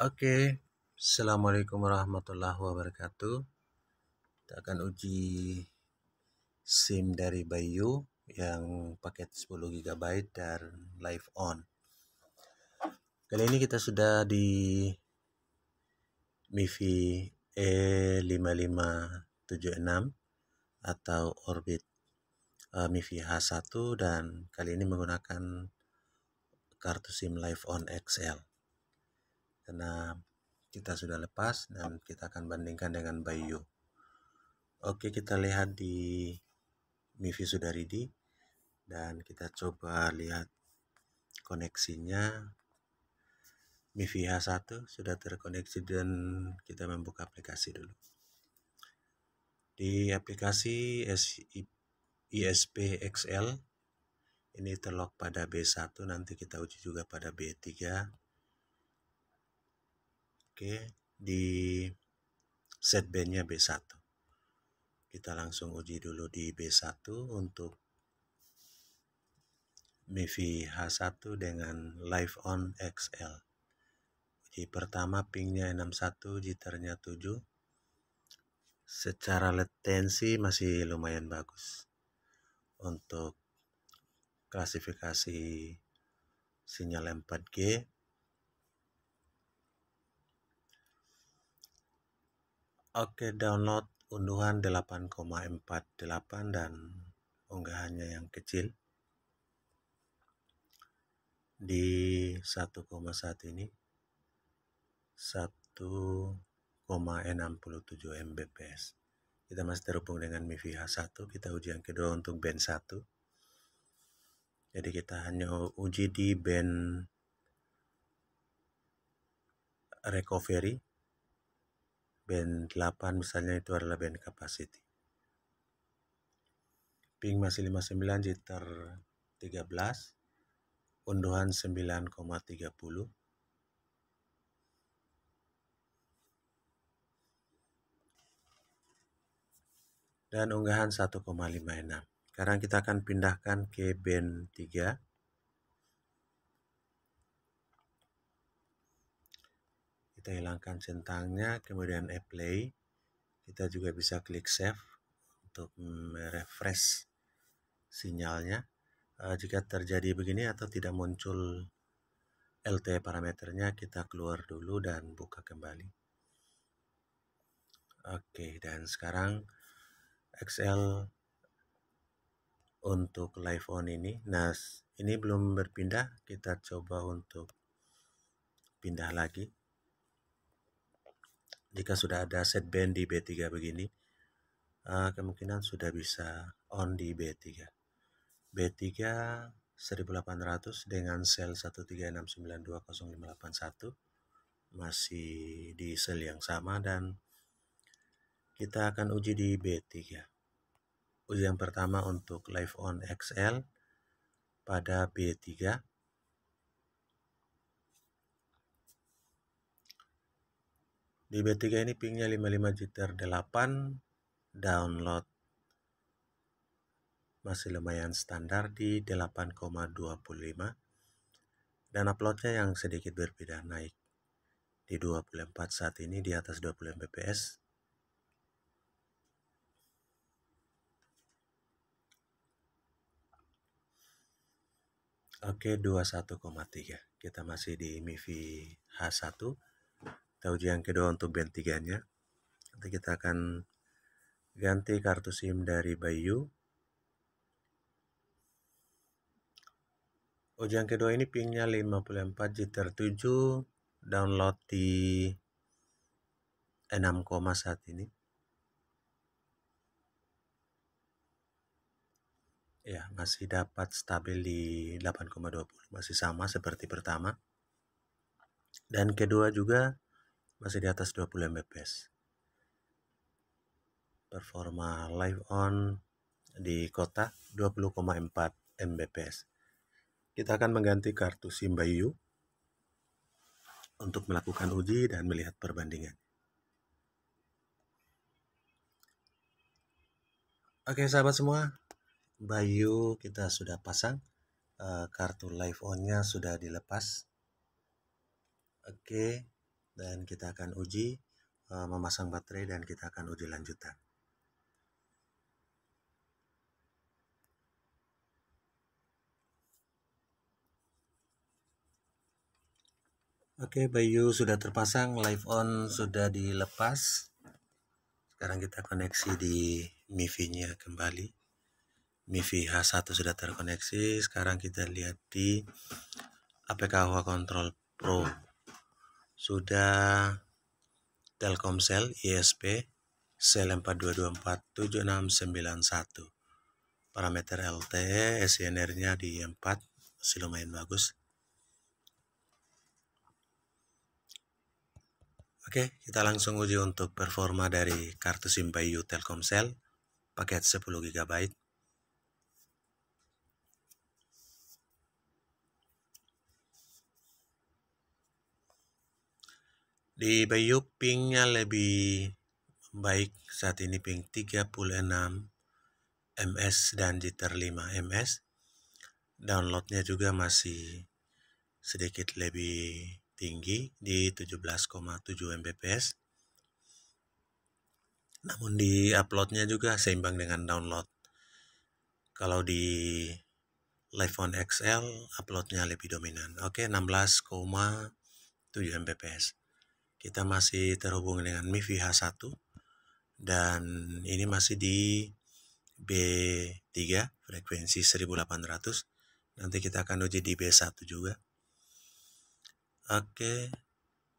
Oke, Assalamualaikum warahmatullahi wabarakatuh. Kita akan uji SIM dari Bayu yang paket 10 GB dan live on. Kali ini kita sudah di MIFI E5576 atau Orbit uh, eh, MIFI H1 dan kali ini menggunakan kartu SIM Live on XL karena kita sudah lepas dan kita akan bandingkan dengan Bayu. Oke, kita lihat di Mivi ready dan kita coba lihat koneksinya. Mivi H1 sudah terkoneksi dan kita membuka aplikasi dulu. Di aplikasi ISP XL ini terlock pada B1 nanti kita uji juga pada B3 Oke, di set bandnya B1 kita langsung uji dulu di B1 untuk MIFI H1 dengan live on XL uji pertama pingnya 61 jiternya 7 secara latensi masih lumayan bagus untuk klasifikasi sinyal 4G Oke, download unduhan 8,48 dan unggahannya yang kecil di 1,1 ini 1,67 Mbps. Kita masih terhubung dengan MIFI H1, kita uji yang kedua untuk band 1. Jadi kita hanya uji di band recovery band 8 misalnya itu adalah band capacity ping masih 59 jitter 13 unduhan 9,30 dan unggahan 1,56 sekarang kita akan pindahkan ke band 3 kita hilangkan centangnya kemudian apply kita juga bisa klik save untuk merefresh sinyalnya uh, jika terjadi begini atau tidak muncul LTE parameternya kita keluar dulu dan buka kembali Oke, dan sekarang XL untuk live on ini. Nah, ini belum berpindah, kita coba untuk pindah lagi jika sudah ada set band di B3 begini uh, kemungkinan sudah bisa on di B3 B3 1800 dengan sel 136920581 masih di sel yang sama dan kita akan uji di B3 Uji yang pertama untuk live on XL pada B3 Di B3 ini pingnya 55 jitter 8 download masih lumayan standar di 8,25 dan uploadnya yang sedikit berbeda naik di 24 saat ini di atas 20 Mbps Oke 21,3 kita masih di MIFI H1 kita uji yang kedua untuk band 3 nya nanti kita akan ganti kartu SIM dari Bayu ujian kedua ini pingnya 54 jitter 7 download di 6 koma saat ini ya masih dapat stabil di 8,20 masih sama seperti pertama dan kedua juga masih di atas 20 Mbps performa live on di kota 20,4 Mbps kita akan mengganti kartu SIM Bayu untuk melakukan uji dan melihat perbandingan Oke sahabat semua, Bayu kita sudah pasang, eh, kartu live onnya sudah dilepas. Oke, dan kita akan uji uh, memasang baterai dan kita akan uji lanjutan. Oke, okay, Bayu sudah terpasang, live on sudah dilepas. Sekarang kita koneksi di MIFI-nya kembali. MIFI H1 sudah terkoneksi. Sekarang kita lihat di APK Hua Control Pro sudah Telkomsel ISP sel 42247691 parameter LTE SNR nya di 4 masih lumayan bagus Oke kita langsung uji untuk performa dari kartu SIM Bayu Telkomsel paket 10GB Di Bayu pingnya lebih baik saat ini ping 36 ms dan jitter 5 ms. Downloadnya juga masih sedikit lebih tinggi di 17,7 mbps. Namun di uploadnya juga seimbang dengan download. Kalau di iPhone XL uploadnya lebih dominan. Oke, 16,7 Mbps kita masih terhubung dengan MIFI H1 dan ini masih di B3 frekuensi 1800 nanti kita akan uji di B1 juga oke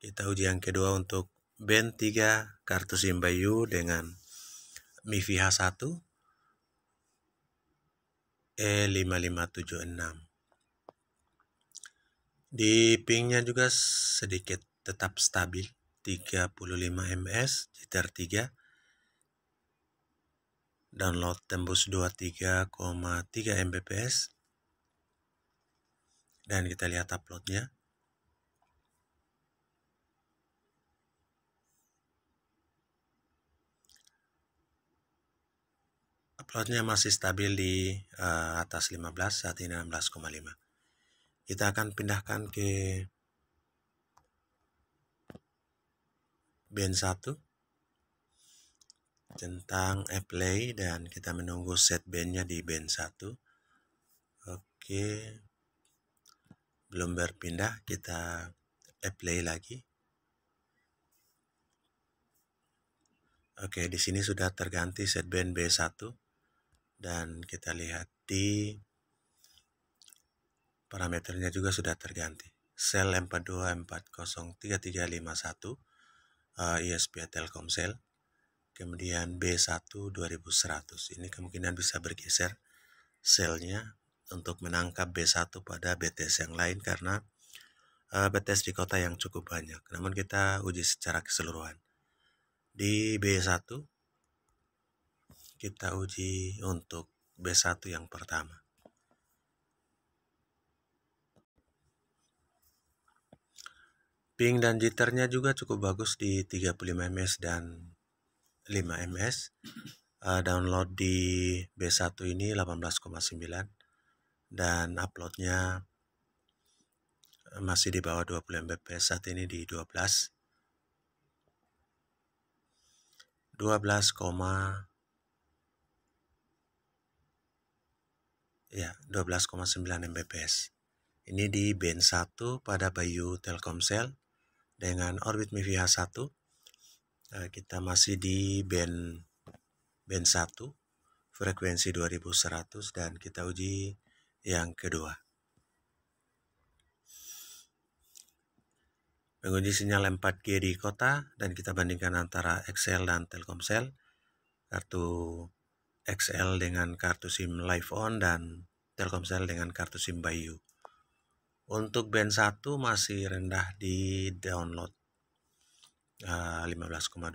kita uji yang kedua untuk band 3 kartu Simbayu dengan MIFI H1 E5576 di pingnya juga sedikit tetap stabil 35 ms jitter 3 download tembus 23,3 mbps dan kita lihat uploadnya uploadnya masih stabil di uh, atas 15 saat ini 16,5 kita akan pindahkan ke band 1 tentang apply dan kita menunggu set bandnya di band 1 oke belum berpindah kita apply lagi oke di sini sudah terganti set band B1 dan kita lihat di parameternya juga sudah terganti sel 42403351 uh, eh, ISP e Telkomsel. Kemudian B1 2100. Ini kemungkinan bisa bergeser selnya untuk menangkap B1 pada BTS yang lain karena uh, eh, BTS di kota yang cukup banyak. Namun kita uji secara keseluruhan. Di B1 kita uji untuk B1 yang pertama. Ping dan jitternya juga cukup bagus di 35ms dan 5ms. Uh, eh, download di B1 ini 18,9 dan uploadnya eh, masih di bawah 20 Mbps saat ini di 12 12, ya 12,9 Mbps ini di band 1 pada Bayu Telkomsel dengan Orbit Mivia 1 eh, kita masih di band band 1 frekuensi 2100 dan kita uji yang kedua menguji sinyal 4G di kota dan kita bandingkan antara XL dan Telkomsel kartu XL dengan kartu SIM Live On dan Telkomsel dengan kartu SIM Bayu untuk band 1 masih rendah di download uh, eh, 15,2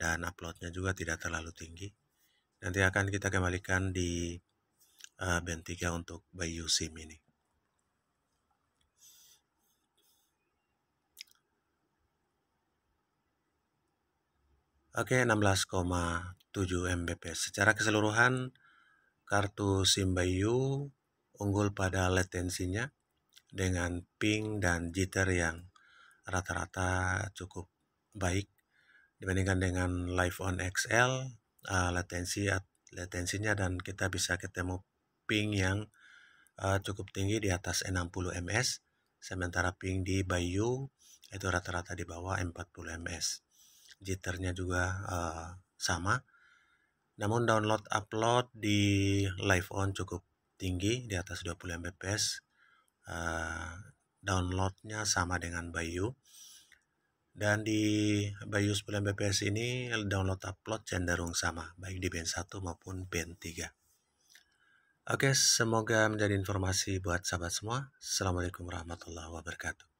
dan uploadnya juga tidak terlalu tinggi. Nanti akan kita kembalikan di uh, band 3 untuk Bayu Sim ini. Oke, okay, 16,7 Mbps. Secara keseluruhan, kartu SIM Bayu unggul pada latensinya dengan ping dan jitter yang rata-rata cukup baik dibandingkan dengan live on XL uh, eh, latensi latensinya dan kita bisa ketemu ping yang uh, cukup tinggi di atas 60 ms sementara ping di Bayu itu rata-rata di bawah 40 ms jitternya juga uh, sama namun download upload di live on cukup tinggi di atas 20 mbps Eh, downloadnya sama dengan Bayu dan di Bayu 9 BPS ini download upload cenderung sama baik di band 1 maupun band 3 oke semoga menjadi informasi buat sahabat semua Assalamualaikum warahmatullahi wabarakatuh